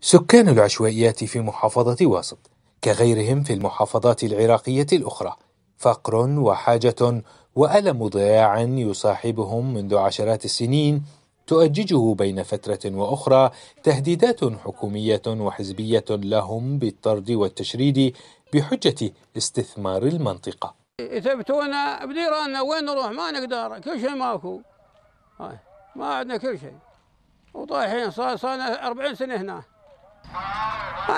سكان العشوائيات في محافظة واسط كغيرهم في المحافظات العراقية الأخرى فقر وحاجة وألم ضياع يصاحبهم منذ عشرات السنين تؤججه بين فترة وأخرى تهديدات حكومية وحزبية لهم بالطرد والتشريد بحجة استثمار المنطقة يثبتونا بديراننا وين نروح ما نقدر كل شيء ماكو ما عندنا كل شيء وطايحين صار صار 40 سنة هنا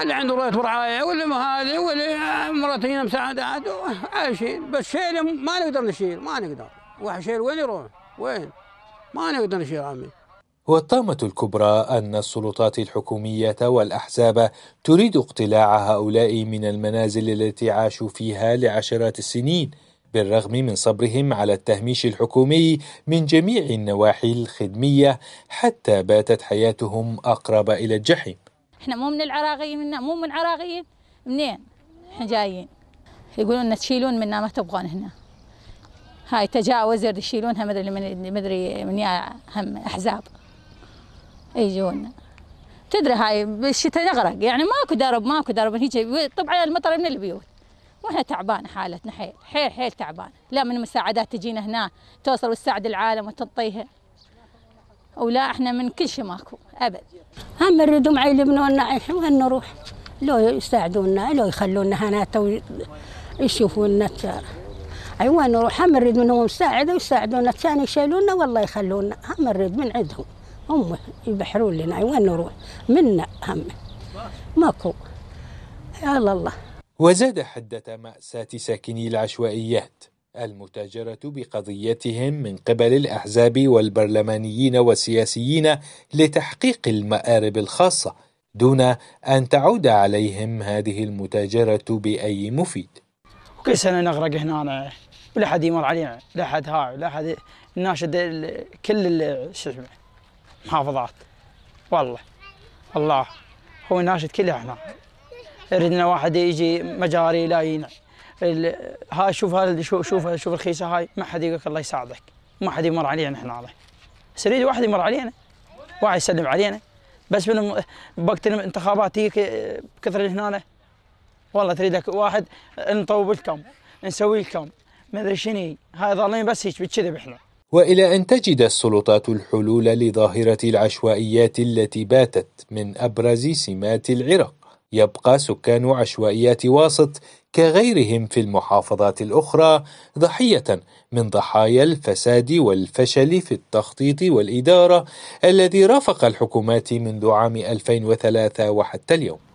اللي عنده ريت ورعاية واللي ما هذه واللي مرتين مساعدات عايشين بس شيل ما نقدر نشيل ما نقدر واحد شيل وين يروح وين ما نقدر نشيل عمي والطامة الكبرى أن السلطات الحكومية والأحزاب تريد اقتلاع هؤلاء من المنازل التي عاشوا فيها لعشرات السنين بالرغم من صبرهم على التهميش الحكومي من جميع النواحي الخدمية حتى باتت حياتهم أقرب إلى الجحيم احنا مو من العراقيين منا مو من عراقيين منين احنا جايين يقولون لنا تشيلون منا ما تبغون هنا هاي تجاوز يشيلونها مدري من مدري من يا هم احزاب يجون تدري هاي بالشتاء نغرق يعني ماكو درب ماكو درب هيك طبعا المطر من البيوت واحنا تعبانه حالتنا حيل حيل حيل تعبانه لا من مساعدات تجينا هنا توصل وتساعد العالم وتنطيها ولا احنا من كل شيء ماكو ابد هم نريد معي لبنونا وين نروح لو يساعدونا لو يخلونا هنا يشوفونا اي وين نروح هم نريد منهم مساعده ويساعدونا ثاني يشيلونا والله يخلونا هم نريد من عندهم هم يبحرون لنا اي وين نروح منا هم ماكو يا الله وزاد حدة مأساة ساكني العشوائيات المتاجرة بقضيتهم من قبل الأحزاب والبرلمانيين والسياسيين لتحقيق المآرب الخاصة دون أن تعود عليهم هذه المتاجرة بأي مفيد كل سنة نغرق هنا ولا حد يمر علينا لا حد هاي ولا حد ناشد كل شو اسمه محافظات والله الله هو ناشد كلها احنا يريدنا واحد يجي مجاري لا ينعي هاي شوف هذا شوف شوف شوف الخيسه هاي ما حد لك الله يساعدك ما حد يمر علينا احنا هذا سريد واحد يمر علينا واحد يسلم علينا بس من وقت الانتخابات هيك بكثر هنا والله تريدك واحد نطوب لكم نسوي لكم ما ادري شنو هاي ظالمين بس هيك بالكذب احنا والى ان تجد السلطات الحلول لظاهره العشوائيات التي باتت من ابرز سمات العراق يبقى سكان عشوائيات واسط كغيرهم في المحافظات الأخرى ضحية من ضحايا الفساد والفشل في التخطيط والإدارة الذي رافق الحكومات منذ عام 2003 وحتى اليوم